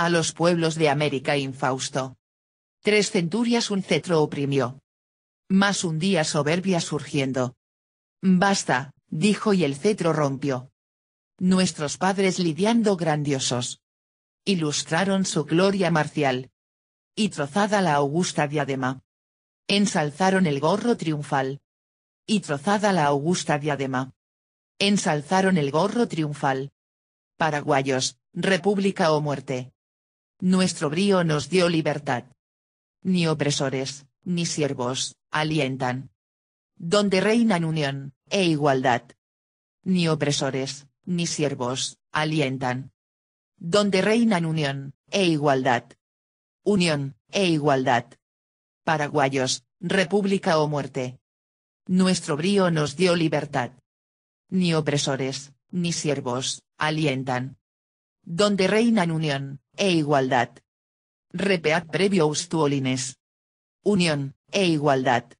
a los pueblos de América infausto. Tres centurias un cetro oprimió. Más un día soberbia surgiendo. Basta, dijo y el cetro rompió. Nuestros padres lidiando grandiosos. Ilustraron su gloria marcial. Y trozada la augusta diadema. Ensalzaron el gorro triunfal. Y trozada la augusta diadema. Ensalzaron el gorro triunfal. Paraguayos, república o muerte. Nuestro brío nos dio libertad. Ni opresores, ni siervos, alientan. Donde reinan unión, e igualdad. Ni opresores, ni siervos, alientan. Donde reinan unión, e igualdad. Unión, e igualdad. Paraguayos, república o muerte. Nuestro brío nos dio libertad. Ni opresores, ni siervos, alientan. Donde reinan unión, e igualdad. Repeat previo ustuolines. Unión, e igualdad.